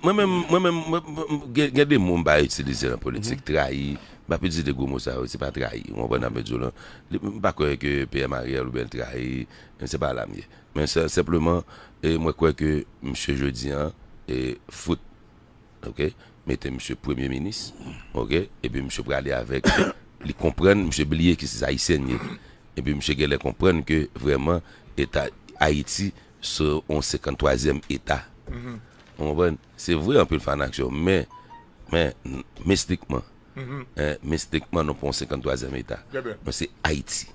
Mwen men, mwen men, mwen men, gède moun ba yot se lise nan politik mhm. trahi, ba pè di de gwo mousa wè se pa trahi, mwen vè nan mè djou lè, mwen pa kwe ke P.M.A.R.I. a lò bè l trahi, mwen se pa lè mwen, mwen se simplement mwen kwe ke M.J.F. E, mwen te M.Premier Ministre, mwen kwe ke M.Prali avèk, li komprèn M.Bliye ki se Zaysenye, mwen kwe ke le komprèn ke vèman etat Haiti se 1153èm etat, mhm. Mwen, se vwe anpil fwa nan aksyon, men, men, mestykman, mestykman nou pon 53e Eta, nou se Haiti,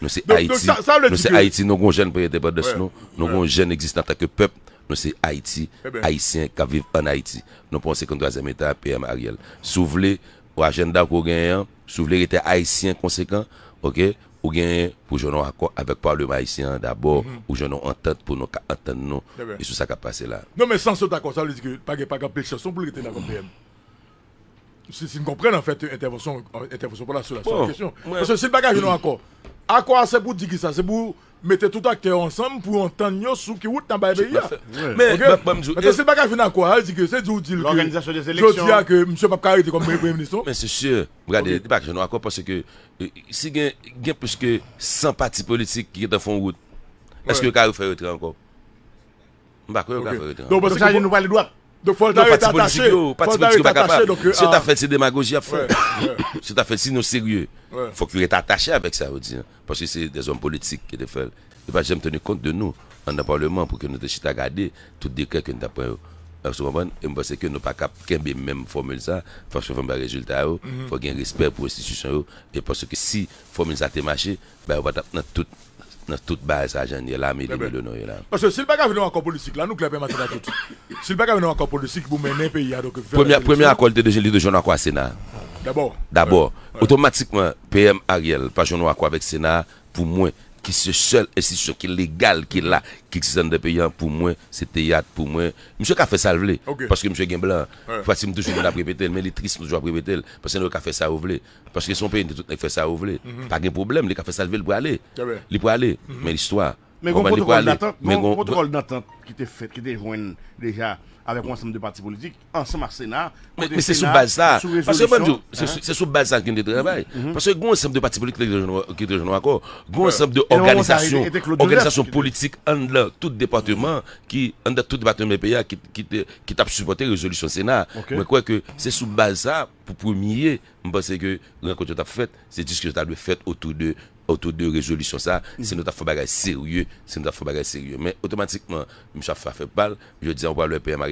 nou se Haiti, nou se Haiti, nou kon jen pou yete bade snou, nou kon jen existante ke pep, nou se Haiti, Haitien ka vive an Haiti, nou pon 53e Eta, PM Ariel, sou vle ou agenda kou gen yon, sou vle yete Haitien konsekant, ok? Ou genye pou jenon akon avek pa le maisyen dabo, mhm. ou jenon enten pou nou ka enten nou. E sou sa ka pase la. Non men san se takon sa li di ki page page peche son pou li te nan kompiyen. si, si nous comprenons en fait intervention, euh, intervention pour la, sur la question. Parce que si le bagage mm. est encore, à quoi c'est pour dire ça C'est pour mettre tout acteur ensemble pour entendre ce qui route dans le pays. Mais si le bagage vient encore, quoi hein. dit que c'est L'organisation des élections. Je dis que M. Papka est comme Premier ministre. Mais c'est sûr, regardez, le bagage est encore parce que euh, si il y a plus que 100 partis politiques qui sont en fond route, est-ce que le cas fait retrait encore Je ne sais pas. Donc, nous parlons de droite. Nou pati politik yo, pati politik baka pa, sou ta fel si euh, demagoji mm-hmm. a fe, sou ta fel si nou serye, fok yon ete atache avek sa ou diyan, pasi se de zon politik ke te fel. Yon pati jen me tene kont de nou, an da parlement pou ke nou de chita gade, tout de kèk yon tapen yo. Mwen mwen, mwen seke nou pa kap kembe mèm formalisa, fok se fombe a rezultat yo, fok gen risper pou institusyon yo, e pasi seke si formalisa te mache, bè yon batap nan tout. dans toute base à l'agenda, hein, il y a la mise de Parce que si pas bagage vient encore politique, là, nous, c'est à tout chose. Si le bagage encore politique, vous menez le pays. Hein, première qualité de jeudi, je n'ai pas quoi Sénat. D'abord. D'abord. Automatiquement, PM Ariel, je n'ai pas quoi avec Sénat pour moi. Ki se sel esisyon, ki legal ki la, ki se san de peyan pou mwen, se teyat pou mwen. Mwen se kafe salvele, paske mwen se gen blan, paske mwen touche mwen aprepetel, mwen li tris mwen touche aprepetel, paske mwen kafe salvele, paske son peyne te touten ek fe salvele. Pa gen problem, li kafe salvele pou ale, eh li pou ale, mwen mhm. l'histoire. Mwen pou ale. Mwen pou drôle natante ki te fete, ki te jwen deja, avèk ou ansèm de parti politik, ansèm ar senar mè se sou baza se sou baza kine de trevay pasè goun ansèm de parti politik goun ansèm de organizasyon organizasyon politik an lè tout departement ki an lè tout departement MEPA ki tap supporte rezolution senar, mè kwen ke se sou baza pou pou miye, mè pense genkou te tap fèt, se dis ki te tap fèt outou de rezolution sa, se nou ta fè bagay seryè se nou ta fè bagay seryè, mè otomatikman mè chè fè bal, mè jè di an wè lè MEPA mè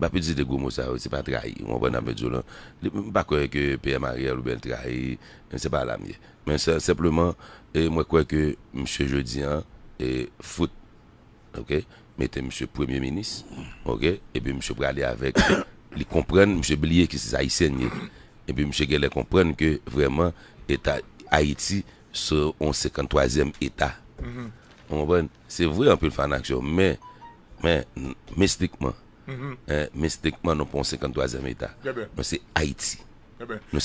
Mwen pwede zide gwo mwosa, se pa trahi. Mwen pwede zide gwo mwosa, se pa trahi. Mwen se pa alamye. Men se, sepleman, e, mwen kweke Mche Jodian, e, foute, ok, mette Mche Premier Ministre, ok, epi Mche prale avek, li kompren Mche Bliye ki se sa hisenye, epi Mche Ghele kompren ke vreman etat Haiti se onsekan toazem etat. Mhm. Mwen pwede, se vwe anpil fwa nakjou, men, men, mesnikman, Menstikman nou pon 53è mèta Nou se Haiti Nou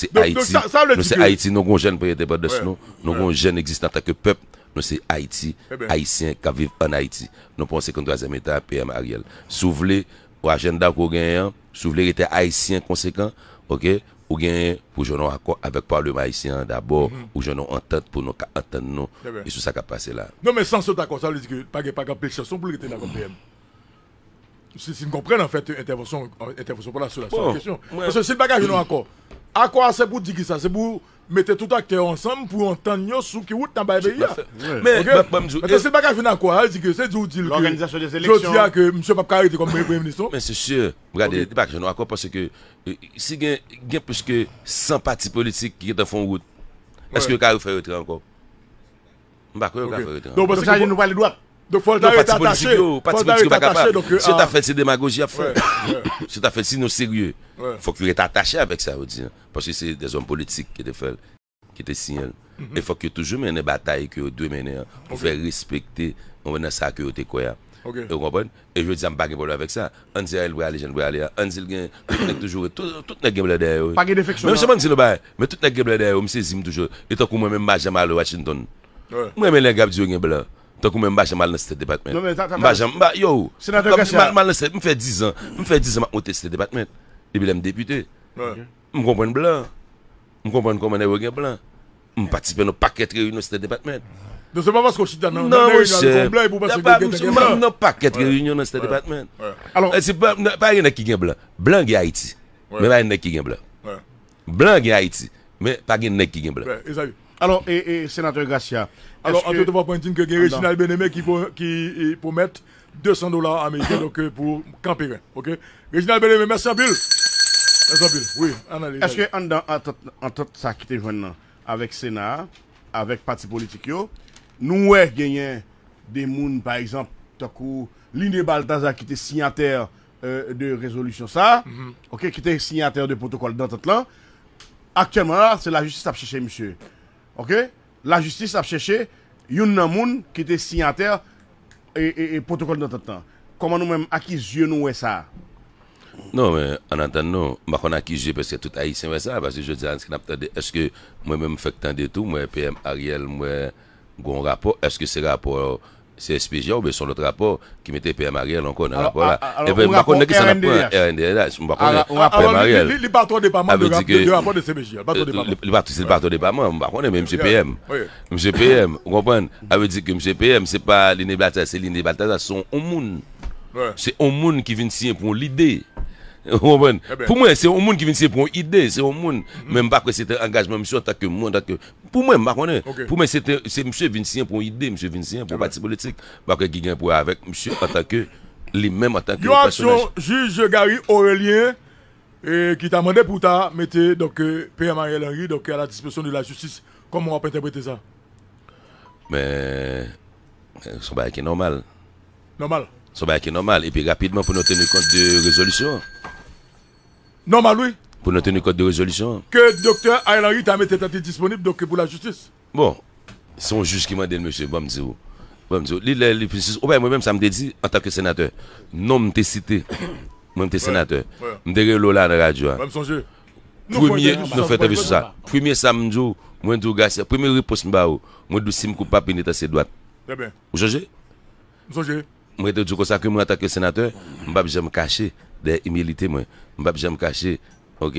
se Haiti Nou kon jen pou yete pa dos nou Nou kon jen existantakè pep Nou se Haiti, Haitien ka viv an Haiti Nou pon 53è mèta, PM Ariel Sou vle, mhm. ou ajen da kou genyen Sou vle yete Haitien konsekant Ok, ou genyen pou jenon akon Avèk pa lèm Haitien d'abord Ou jenon antènt pou nou ka antèn nou E sou sa ka pase la Non men sans se d'akon, sa lè di ki Pagè pagè pe chason pou lète nan kon PM si nous comprenons en fait intervention, euh, intervention pour la sur la bon, question. Ouais. Parce que c'est le bagage nous encore. À quoi c'est pour dire ça C'est pour mettre tout acteur ensemble pour entendre nous sur qui route dans le pays. Mais bah, c'est bah, bah, eh- le bagage nous encore. C'est que c'est du L'organisation des élections. Je dis que monsieur Papkari était comme Premier ministre. Mais c'est sûr. Regardez, le bagage nous encore parce que euh, si il y a plus que 100 partis politiques qui est en fond route, est-ce que le cas fait retirer encore Je ne pas. Donc, ça, il nous parle de droite. Pati politik yo, pati politik baka pa Se yo ta fel se demagoji a fe Se yo ta fel se yon serye Fok yo ete atache avek sa Paske se de zon politik ke te fe Ki te sinyel E fok yo toujou mene bataye ki yo dwe mene Fok yo fè respecte Mwenè sa ki yo te kwaya E jwè di yon bagen bole avek sa Anzil gen, anzil gen, anzil gen Toute ne gen blè deye yo Mwenè tout ne gen blè deye yo Mwenè tout ne gen blè deye yo Mwenè tout ne gen blè deye yo Tonkou men mbajan mal nan sete depatmen. Non, mbajan, yo, mmal nan sete, mfe 10 an, mfe 10 an mak mwote sete depatmen. Dibilem e depute, mkonpwen blan, mkonpwen konpwen evo gen blan, mpatipe nou pak ketre yun nan sete depatmen. Dese mwaman sko chida nan? Nan, mwen nan pak ketre yun nan sete depatmen. Alon, pa gen nek ki gen blan, blan gen Haiti, men man gen nek ki gen blan. Blan gen Haiti, men pa gen nek ki gen blan. Ben, Ezayi. Alors, et, sénateur Gracia. Alors, en tout cas, dire que Réginald Benemé qui, promet 200 dollars américains euh, pour camper. Ok? Réginald Benemé, merci à Bill. Merci à Bill. Oui, analyse. Est-ce que, en, tout ça qui te venu avec Sénat, avec parti politique, nous avons gagné des mouns, par exemple, linde Baltazar qui était signataire euh, de résolution ça, mhm. ok, qui était signataire de protocole d'entente là. Actuellement, c'est la justice à chercher, monsieur. La justice ap cheche, yon nan moun ki te sinyater e, e, e protokol nan tatan. Koman nou men akizye nou we sa? Non, an anten nou, makon akizye peske tout a yi seme sa, eske mwen men fèk tan de tou, mwen PM Ariel mwen goun rapor, eske se rapor... c'est spécial mais sur le rapport qui mettait Père Ariel encore dans le rapport là. Ah, ah, Et puis, par contre, qui s'en a pris RNDH, par contre, PM Ariel. Il partent au département de rapport de CPJ. Il hein, partent euh, des parlements de parlements, par contre, même CPM. CPM, vous comprenez Ça veut dire que CPM, c'est pas l'inébattage, c'est l'inébattage, c'est au monde. C'est au monde qui vient signer pour l'idée. Eh pou mwen, se yon moun ki vin siye pou yon ide, se yon moun Mwen bakwe se te angajman, msye an takke moun Pou mwen, eh mwen konen Pou mwen se msye vin siye pou yon ide, msye vin siye pou pati politik Bakwe ki gen pou avek msye an takke Li men an takke Yo aksyon, juj Gari Aurelien Ki eh, ta mwende pou ta mette P.A.L.R.I. A la dispensyon de la justis Koman ap enteprete sa? Mwen, son bakwe ki normal Normal? Son bakwe ki normal, epi rapidman pou nou tenu kont de rezolusyon Non, Pour nous tenir code de résolution. Que docteur Aylari t'a mis disponible donc pour la justice. Bon, un juge qui m'a dit, monsieur, bon, me Bon, moi-même, ça me dit, en tant que sénateur, non, me cité, moi, me sénateur, suis là dans la radio. Hein. Premier, nous faisons sur ça. Premier samedi, moi, je suis premier réponse, oh. je suis je suis je Vous changez? Vous changez? je ça, que moi, en tant que sénateur, je ne vais pas me cacher. de imilite mwen, mwen pa pje m kache ok,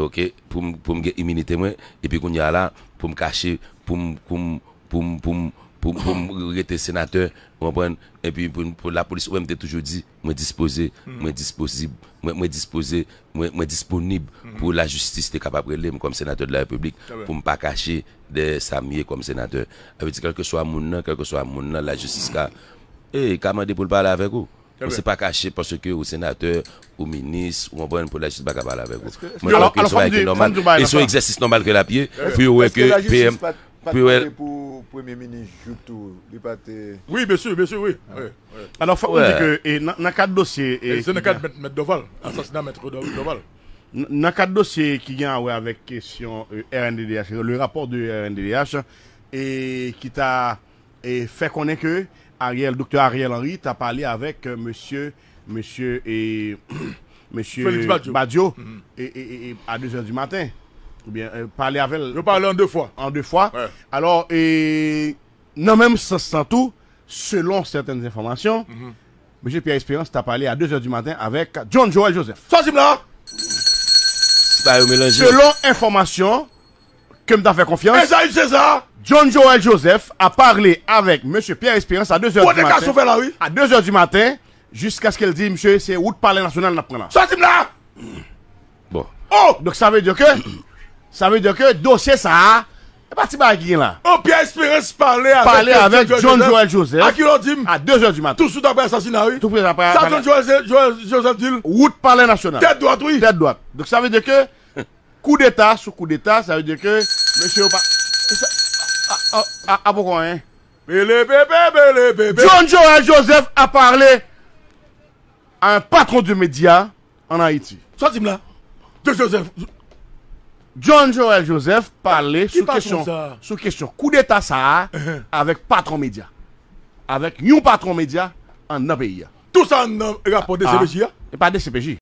ok, pou m pou m gen imilite mwen, epi kon nye alan pou m kache, pou m pou m, pou m, pou m, pou m rete senateur, pou m pren, epi pou la polis, ou m te toujou di, mwen dispose mwen dispose, mwen dispose mwen disponib pou la justisite kapap relem kon senateur de la republik pou m pa kache de samye kon senateur, evi di kelke so moun nan, kelke so moun nan, la justis ka e, eh, kamande pou lpare avek ou On s'est pas caché parce que au sénateur, au ministre, ou on bonne une la je pas parler avec vous. Mais alors, alors, c'est normal. Et sont exercices exercice normal que la pied. Euh, Puis, ouais, que PM. Puis, ouais. Pour Premier ministre, Joutou, Oui, bien sûr, bien sûr, oui. Alors, faut dire que, dans quatre dossiers. C'est dans de mètres Doval, assassinat M. Doval. Dans quatre dossiers qui vient avec question RNDDH, euh, le rapport de RNDDH, et qui t'a fait connaître que Ariel, docteur Ariel Henry, tu as parlé avec euh, monsieur, monsieur et monsieur Badio, mhm. et, à 2 h du matin. Ou bien, euh, parler avec. Je en deux fois. En deux fois. Alors, et, non, même sans, tout, selon certaines informations, mhm. monsieur Pierre Espérance t'a parlé à 2 h du matin avec John Joel Joseph. Sensible bah, là! selon information, que me fait confiance. ça. John Joel Joseph a parlé avec M. Pierre Espérance à 2h du matin. À 2h du matin, jusqu'à ce qu'elle dise, monsieur, c'est route palais national n'a là. là. Bon. Oh! Donc, ça veut dire que, ça veut dire que, dossier ça, et parti est là. Oh, Pierre Espérance parlait avec, parler avec John, Joel Joseph. À qui l'on dit? À 2h du matin. Tout sous d'après assassinat oui. Tout près d'après John Joel, Joseph dit. Route palais national. Tête droite, oui. Tête droite. Donc, ça veut dire que, coup d'état Sous coup d'état, ça veut dire que, Monsieur, pas. Ah, ah, ah, ah, pourquoi, hein? John Joel Joseph a parlé à un patron de médias en Haïti. Sois-tu là. De Joseph. John Joel Joseph parlait sous question, sous question coup d'État ça uh-huh. avec patron média. Avec un patron média en un pays. Tout ça en euh, rapport de CPJ? Et pas de CPJ.